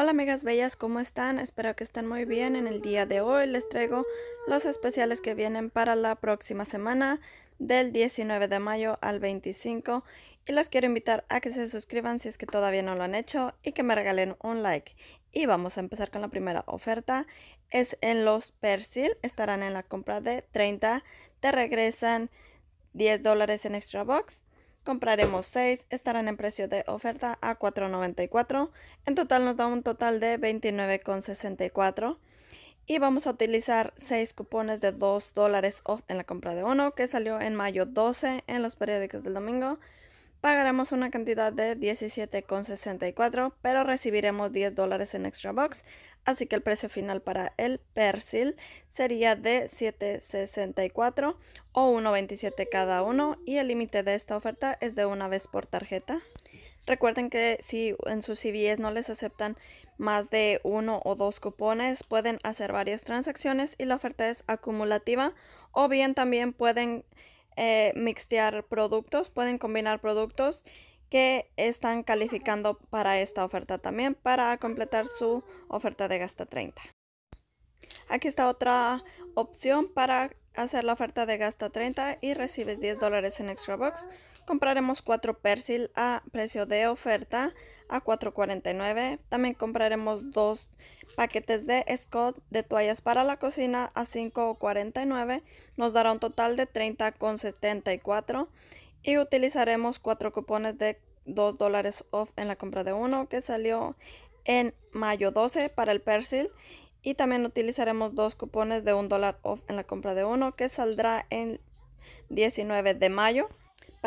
Hola amigas bellas, ¿cómo están? Espero que estén muy bien. En el día de hoy les traigo los especiales que vienen para la próxima semana del 19 de mayo al 25 y las quiero invitar a que se suscriban si es que todavía no lo han hecho y que me regalen un like. Y vamos a empezar con la primera oferta. Es en los Persil, estarán en la compra de 30, te regresan 10 dólares en extra box Compraremos 6, estarán en precio de oferta a $4.94. En total nos da un total de $29.64. Y vamos a utilizar 6 cupones de $2 off en la compra de uno que salió en mayo 12 en los periódicos del domingo pagaremos una cantidad de 17,64, pero recibiremos 10 dólares en extra box, así que el precio final para el persil sería de 7,64 o 1,27 cada uno y el límite de esta oferta es de una vez por tarjeta. Recuerden que si en sus CVS no les aceptan más de uno o dos cupones, pueden hacer varias transacciones y la oferta es acumulativa o bien también pueden eh, mixtear productos, pueden combinar productos que están calificando para esta oferta también para completar su oferta de gasta 30. Aquí está otra opción para hacer la oferta de gasta 30 y recibes 10 dólares en extra box. Compraremos 4 persil a precio de oferta a 4.49. También compraremos 2 paquetes de Scott de toallas para la cocina a 5.49 nos dará un total de 30.74 y utilizaremos cuatro cupones de 2 dólares off en la compra de uno que salió en mayo 12 para el persil y también utilizaremos dos cupones de $1 dólar off en la compra de uno que saldrá en 19 de mayo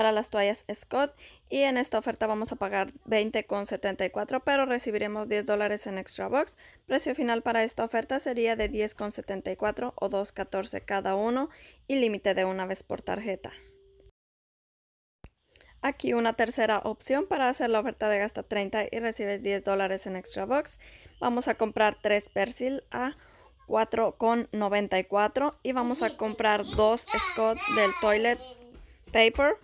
para las toallas Scott y en esta oferta vamos a pagar 20,74 pero recibiremos 10 dólares en extra box. Precio final para esta oferta sería de 10,74 o 2,14 cada uno y límite de una vez por tarjeta. Aquí una tercera opción para hacer la oferta de gasta 30 y recibes 10 dólares en extra box. Vamos a comprar 3 persil a 4,94 y vamos a comprar 2 Scott del toilet paper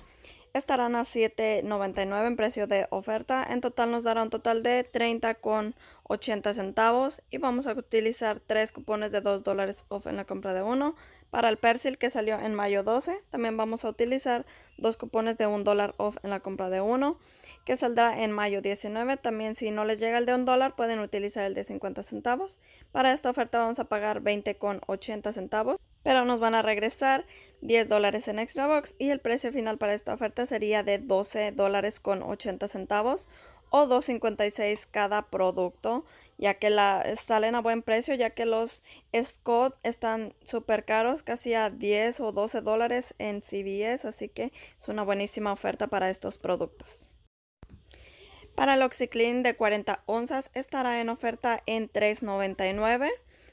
estarán a $7.99 en precio de oferta. En total nos dará un total de $30.80 centavos y vamos a utilizar tres cupones de 2 off en la compra de uno. Para el persil que salió en mayo 12, también vamos a utilizar dos cupones de 1 off en la compra de uno, que saldrá en mayo 19. También si no les llega el de 1 pueden utilizar el de 50 centavos. Para esta oferta vamos a pagar $20.80 centavos pero nos van a regresar 10 dólares en Extra Box y el precio final para esta oferta sería de 12 dólares con 80 centavos o 2.56 cada producto, ya que la, salen a buen precio, ya que los Scott están súper caros, casi a 10 o 12 dólares en CVS, así que es una buenísima oferta para estos productos. Para el OxyClean de 40 onzas estará en oferta en $3.99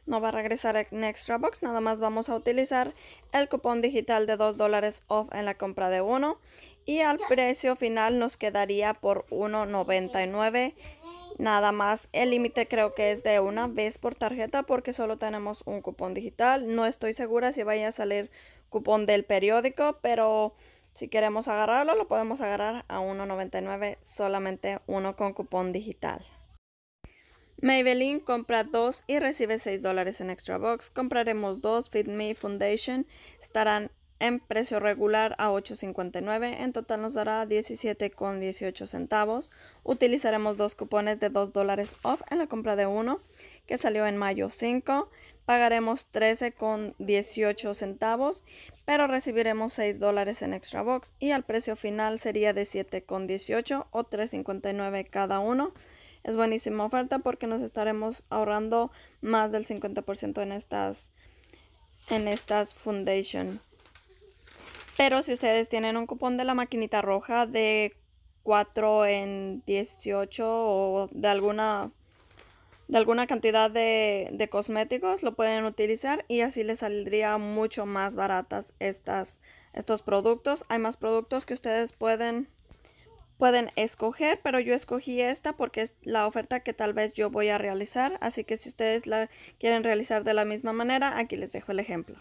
no va a regresar en Extra Box, nada más vamos a utilizar el cupón digital de 2 dólares off en la compra de uno y al precio final nos quedaría por 1.99 nada más. El límite creo que es de una vez por tarjeta porque solo tenemos un cupón digital. No estoy segura si vaya a salir cupón del periódico, pero si queremos agarrarlo lo podemos agarrar a 1.99 solamente uno con cupón digital. Maybelline compra 2 y recibe 6 dólares en Extra Box. Compraremos 2 Fit Me Foundation estarán en precio regular a 8.59. En total nos dará 17,18 centavos. Utilizaremos dos cupones de 2 dólares off en la compra de uno que salió en mayo 5. Pagaremos 13,18 centavos, pero recibiremos 6 dólares en extra box y al precio final sería de 7,18 o 3,59 cada uno es buenísima oferta porque nos estaremos ahorrando más del 50% en estas, en estas foundation. Pero si ustedes tienen un cupón de la maquinita roja de 4 en 18 o de alguna de alguna cantidad de, cosméticos lo pueden utilizar y así les saldría mucho más baratas estas, estos productos. Hay más productos que ustedes pueden pueden escoger, pero yo escogí esta porque es la oferta que tal vez yo voy a realizar, así que si ustedes la quieren realizar de la misma manera, aquí les dejo el ejemplo.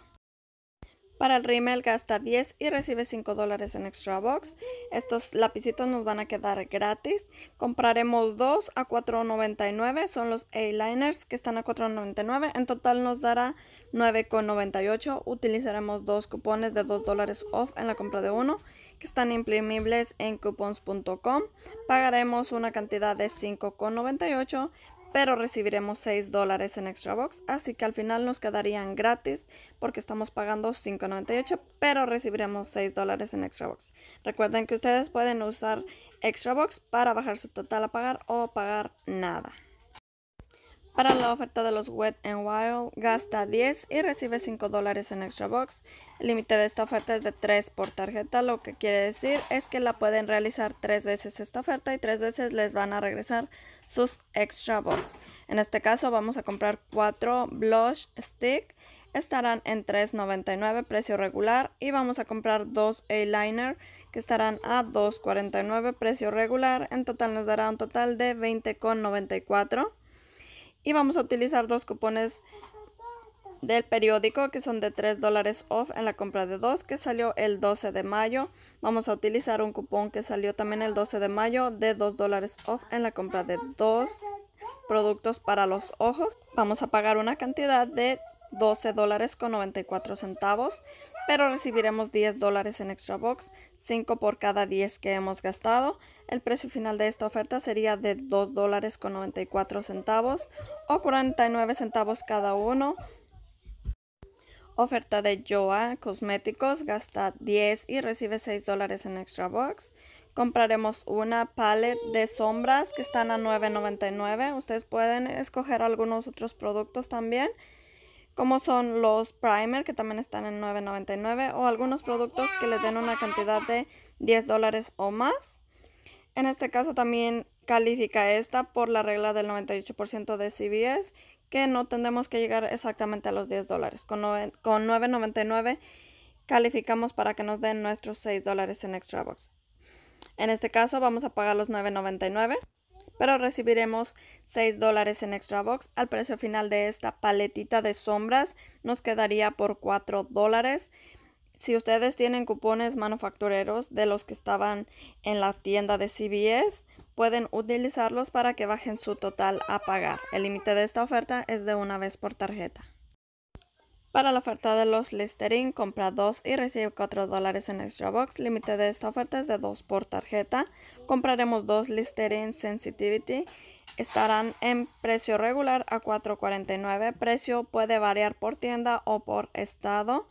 Para el rímel gasta 10 y recibe 5 dólares en Extra Box. Estos lapicitos nos van a quedar gratis. Compraremos 2 a 4.99. Son los A-liners que están a 4.99. En total nos dará 9.98. Utilizaremos dos cupones de 2 dólares off en la compra de uno que están imprimibles en coupons.com. Pagaremos una cantidad de 5.98 pero recibiremos 6 dólares en Extra Box, así que al final nos quedarían gratis porque estamos pagando 5.98, pero recibiremos 6 dólares en Extra Box. Recuerden que ustedes pueden usar Extra Box para bajar su total a pagar o pagar nada. Para la oferta de los Wet n Wild, gasta 10 y recibe 5 dólares en Extra Box. El límite de esta oferta es de 3 por tarjeta, lo que quiere decir es que la pueden realizar 3 veces esta oferta y 3 veces les van a regresar sus Extra Box. En este caso vamos a comprar 4 Blush Stick, estarán en $3.99 precio regular y vamos a comprar 2 eyeliner que estarán a $2.49 precio regular. En total nos dará un total de $20.94. Y vamos a utilizar dos cupones del periódico que son de 3 dólares off en la compra de dos que salió el 12 de mayo. Vamos a utilizar un cupón que salió también el 12 de mayo de 2 dólares off en la compra de dos productos para los ojos. Vamos a pagar una cantidad de 12.94 dólares con 94 centavos, pero recibiremos 10 dólares en Extra Box, 5 por cada 10 que hemos gastado. El precio final de esta oferta sería de $2.94 dólares con 94 centavos o 49 centavos cada uno. Oferta de Joa Cosméticos, gasta 10 y recibe 6 dólares en Extra Box. Compraremos una palette de sombras que están a $9.99. Ustedes pueden escoger algunos otros productos también como son los primer que también están en $9.99 o algunos productos que les den una cantidad de 10 dólares o más. En este caso también califica esta por la regla del 98% de CBS que no tendremos que llegar exactamente a los 10 dólares. Con, con 9.99 calificamos para que nos den nuestros 6 dólares en Extra Box. En este caso vamos a pagar los 9.99 pero recibiremos 6 dólares en extra box. Al precio final de esta paletita de sombras nos quedaría por 4 dólares. Si ustedes tienen cupones manufactureros de los que estaban en la tienda de CBS, pueden utilizarlos para que bajen su total a pagar. El límite de esta oferta es de una vez por tarjeta. Para la oferta de los Listerine, compra 2 y recibe 4 dólares en Extra Box. Límite de esta oferta es de 2 por tarjeta. Compraremos 2 Listerine Sensitivity. Estarán en precio regular a $4.49. Precio puede variar por tienda o por estado.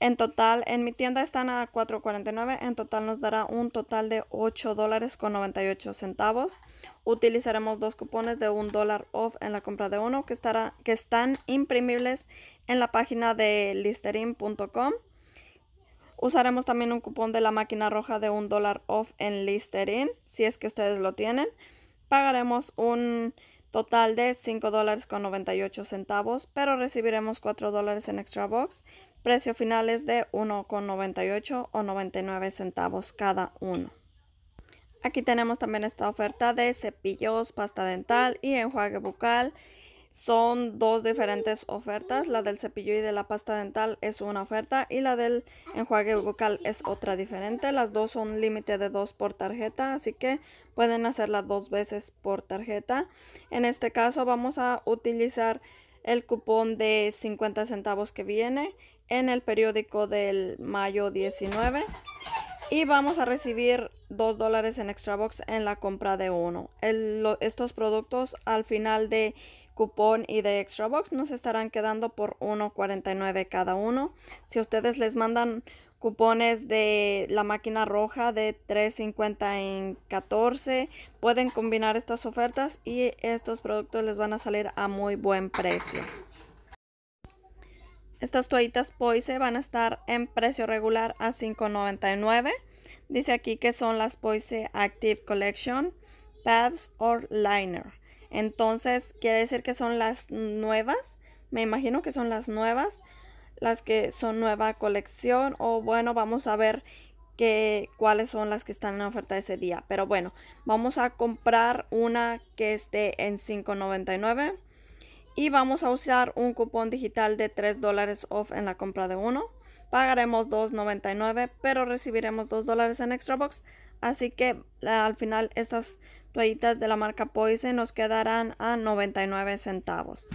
En total, en mi tienda están a 4.49. En total nos dará un total de $8.98. dólares con centavos. Utilizaremos dos cupones de un dólar off en la compra de uno que, estará, que están imprimibles en la página de listerin.com. Usaremos también un cupón de la máquina roja de un dólar off en Listerin, si es que ustedes lo tienen. Pagaremos un total de $5.98, dólares con centavos, pero recibiremos 4 dólares en extra box Precio final es de 1,98 o 99 centavos cada uno. Aquí tenemos también esta oferta de cepillos, pasta dental y enjuague bucal. Son dos diferentes ofertas. La del cepillo y de la pasta dental es una oferta y la del enjuague bucal es otra diferente. Las dos son límite de dos por tarjeta, así que pueden hacerla dos veces por tarjeta. En este caso vamos a utilizar el cupón de 50 centavos que viene en el periódico del mayo 19 y vamos a recibir 2 dólares en extra box en la compra de uno. estos productos al final de cupón y de extra box nos estarán quedando por 1.49 cada uno. Si ustedes les mandan cupones de la máquina roja de 3.50 en 14, pueden combinar estas ofertas y estos productos les van a salir a muy buen precio. Estas toallitas Poise van a estar en precio regular a $5.99. Dice aquí que son las Poise Active Collection, Pads or Liner. Entonces quiere decir que son las nuevas. Me imagino que son las nuevas. Las que son nueva colección. O bueno, vamos a ver cuáles son las que están en oferta ese día. Pero bueno, vamos a comprar una que esté en $5.99 y vamos a usar un cupón digital de 3 dólares off en la compra de uno. Pagaremos $2.99, pero recibiremos 2 dólares en Extra Box. Así que al final estas toallitas de la marca Poise nos quedarán a 99 centavos.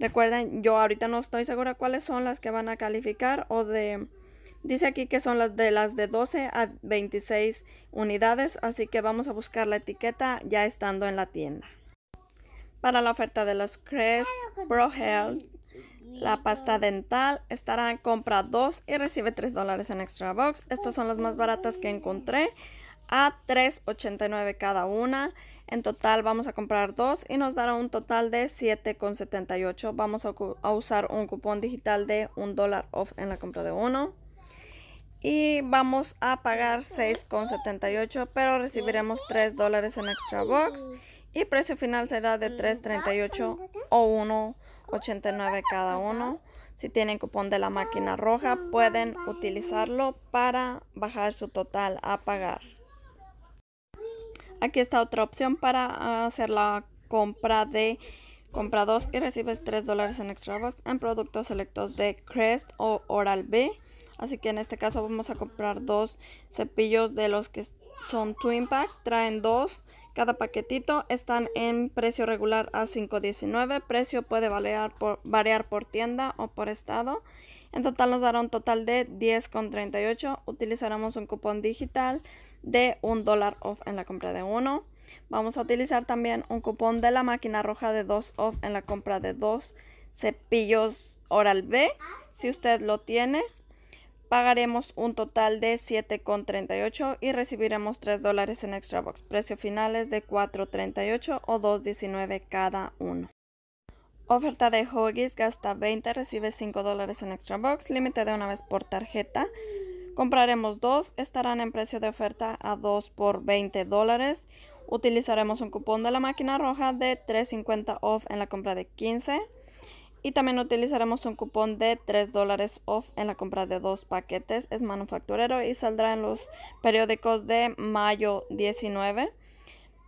Recuerden, yo ahorita no estoy segura cuáles son las que van a calificar o de... Dice aquí que son las de las de 12 a 26 unidades, así que vamos a buscar la etiqueta ya estando en la tienda. Para la oferta de los Crest Pro Health, la pasta dental estará en compra 2 y recibe 3 dólares en Extra Box. Estas son las más baratas que encontré a 3.89 cada una. En total vamos a comprar dos y nos dará un total de 7.78. Vamos a, usar un cupón digital de un dólar off en la compra de uno. Y vamos a pagar 6.78, pero recibiremos 3 dólares en Extra Box. Y precio final será de $3.38 mm, o $1.89 cada uno. Si tienen cupón de la máquina roja, pueden utilizarlo para bajar su total a pagar. Aquí está otra opción para hacer la compra de compra 2 y recibes 3 dólares en extra box en productos selectos de Crest o Oral B. Así que en este caso vamos a comprar dos cepillos de los que son Twin Pack. Traen dos cada paquetito están en precio regular a 5.19. Precio puede variar por, variar por tienda o por estado. En total nos dará un total de 10,38. Utilizaremos un cupón digital de un dólar off en la compra de uno. Vamos a utilizar también un cupón de la máquina roja de 2 off en la compra de dos cepillos Oral B. Si usted lo tiene, pagaremos un total de 7,38 y recibiremos 3 dólares en extra box. Precio final es de 4,38 o 2,19 cada uno. Oferta de Hoggies, gasta 20, recibe 5 dólares en extra box, límite de una vez por tarjeta. Compraremos dos, estarán en precio de oferta a 2 por 20 dólares. Utilizaremos un cupón de la máquina roja de 3.50 off en la compra de 15. Y también utilizaremos un cupón de 3 dólares off en la compra de dos paquetes. Es manufacturero y saldrá en los periódicos de mayo 19.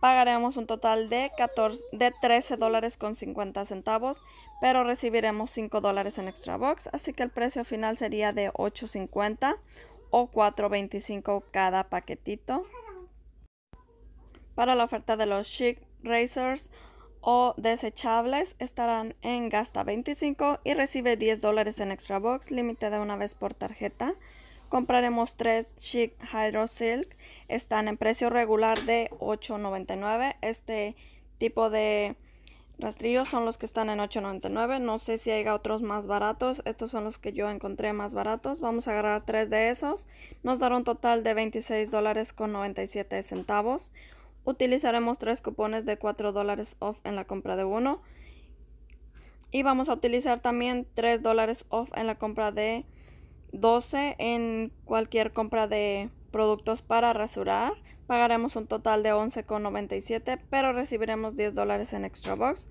Pagaremos un total de, 14, de 13 dólares con 50 centavos, pero recibiremos 5 dólares en extra box. Así que el precio final sería de 8.50 o 4.25 cada paquetito. Para la oferta de los Chic Racers o desechables estarán en gasta 25 y recibe 10 dólares en extra box, límite de una vez por tarjeta. Compraremos tres Chic Hydro Silk, están en precio regular de $8.99. Este tipo de rastrillos son los que están en $8.99. No sé si haya otros más baratos. Estos son los que yo encontré más baratos. Vamos a agarrar tres de esos. Nos dará un total de $26.97 centavos. Utilizaremos tres cupones de 4 dólares off en la compra de uno. Y vamos a utilizar también 3 dólares off en la compra de 12 en cualquier compra de productos para rasurar. Pagaremos un total de 11,97, pero recibiremos 10 dólares en Extra Box.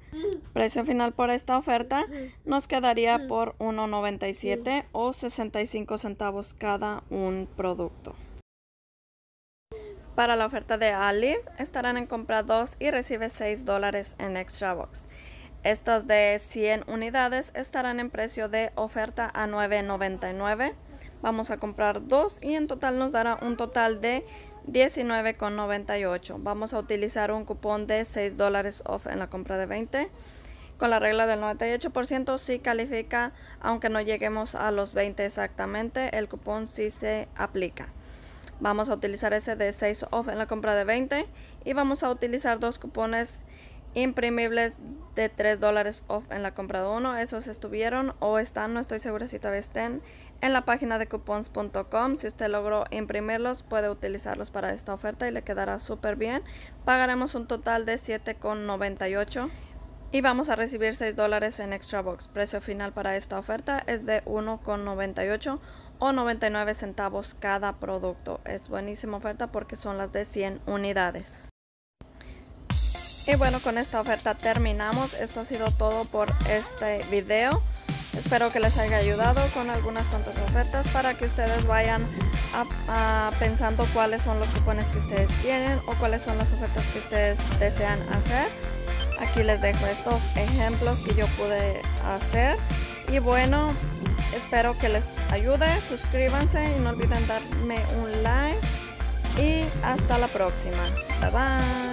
Precio final por esta oferta nos quedaría por 1,97 o 65 centavos cada un producto. Para la oferta de Alive estarán en compra 2 y recibe 6 dólares en Extra Box. Estas de 100 unidades estarán en precio de oferta a 9.99. Vamos a comprar 2 y en total nos dará un total de 19.98. Vamos a utilizar un cupón de 6 dólares off en la compra de 20. Con la regla del 98% sí califica, aunque no lleguemos a los 20 exactamente, el cupón sí se aplica. Vamos a utilizar ese de 6 off en la compra de 20 y vamos a utilizar dos cupones imprimibles de 3 dólares off en la compra de uno. Esos estuvieron o están, no estoy segura si todavía estén, en la página de coupons.com. Si usted logró imprimirlos, puede utilizarlos para esta oferta y le quedará súper bien. Pagaremos un total de 7,98 y vamos a recibir 6 dólares en extra box. Precio final para esta oferta es de 1,98 o 99 centavos cada producto. Es buenísima oferta porque son las de 100 unidades. Y bueno, con esta oferta terminamos. Esto ha sido todo por este video. Espero que les haya ayudado con algunas cuantas ofertas para que ustedes vayan pensando cuáles son los cupones que ustedes tienen o cuáles son las ofertas que ustedes desean hacer. Aquí les dejo estos ejemplos que yo pude hacer. Y bueno, Espero que les ayude, suscríbanse y no olviden darme un like. Y hasta la próxima. Bye bye.